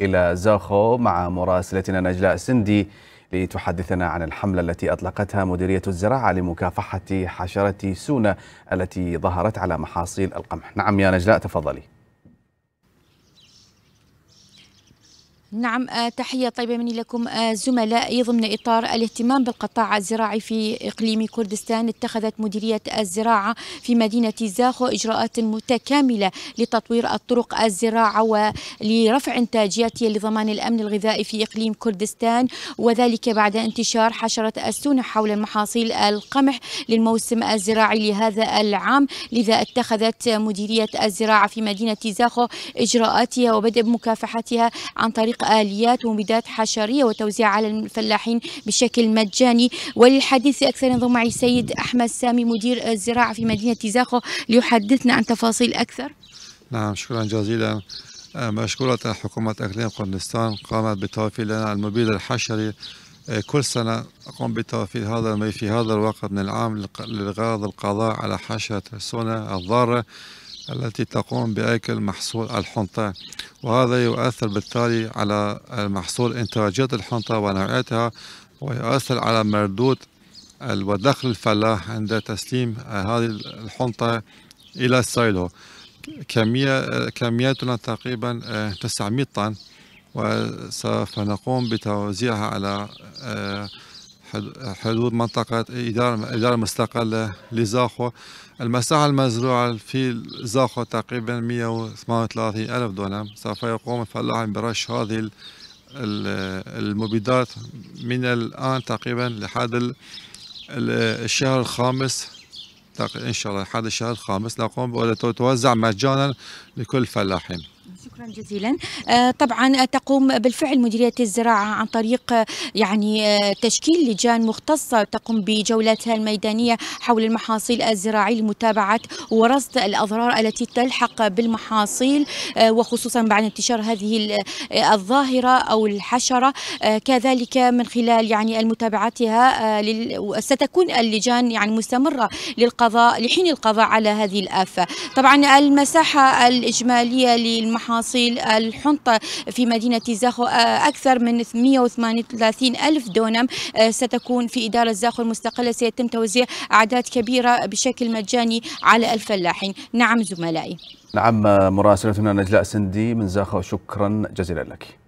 إلى زاخو مع مراسلتنا نجلاء سندي لتحدثنا عن الحملة التي أطلقتها مديرية الزراعة لمكافحة حشرة سونا التي ظهرت على محاصيل القمح نعم يا نجلاء تفضلي نعم آه، تحية طيبة مني لكم آه، زملائي ضمن إطار الاهتمام بالقطاع الزراعي في إقليم كردستان اتخذت مديرية الزراعة في مدينة زاخو إجراءات متكاملة لتطوير الطرق الزراعة ولرفع إنتاجيتها لضمان الأمن الغذائي في إقليم كردستان وذلك بعد انتشار حشرة السونة حول محاصيل القمح للموسم الزراعي لهذا العام لذا اتخذت مديرية الزراعة في مدينة زاخو إجراءاتها وبدء بمكافحتها عن طريق تطبيق آليات ومبيدات حشرية وتوزيع على الفلاحين بشكل مجاني وللحديث أكثر ينضم معي السيد أحمد سامي مدير الزراعة في مدينة تيزاخو ليحدثنا عن تفاصيل أكثر نعم شكرا جزيلا مشكورة حكومة إقليم قرنستان قامت بتوفير لنا المبيد الحشري أه، كل سنة أقوم بتوفير هذا المي في هذا الوقت من العام لغرض القضاء على حشرة السنة الضارة التي تقوم بأكل محصول الحنطة وهذا يؤثر بالتالي على المحصول إنتاجية الحنطة ونوعيتها ويؤثر على مردود ودخل الفلاح عند تسليم هذه الحنطة إلى السايلو كمية كميتنا تقريبا 900 آه، طن وسوف نقوم بتوزيعها على آه، حدود منطقة إدارة, إدارة مستقلة لزاخو المساحة المزروعة في زاخو تقريبا 138 ألف دونم سوف يقوم الفلاحين برش هذه المبيدات من الآن تقريبا لحد الشهر الخامس إن شاء الله لحد الشهر الخامس نقوم بتوزع مجانا لكل الفلاحين شكرا جزيلا آه، طبعا تقوم بالفعل مديريه الزراعه عن طريق آه، يعني آه، تشكيل لجان مختصه تقوم بجولاتها الميدانيه حول المحاصيل الزراعيه لمتابعه ورصد الاضرار التي تلحق بالمحاصيل وخصوصا بعد انتشار هذه الظاهره او الحشره كذلك من خلال يعني المتابعتها ستكون اللجان يعني مستمره للقضاء لحين القضاء على هذه الافه طبعا المساحه الاجماليه للمحاصيل تحصيل الحنطة في مدينة زاخو آه، أكثر من 138 ألف دونم آه، ستكون في إدارة زاخو المستقلة سيتم توزيع أعداد كبيرة بشكل مجاني على الفلاحين نعم زملائي نعم مراسلتنا نجلاء سندي من زاخو شكرا جزيلا لك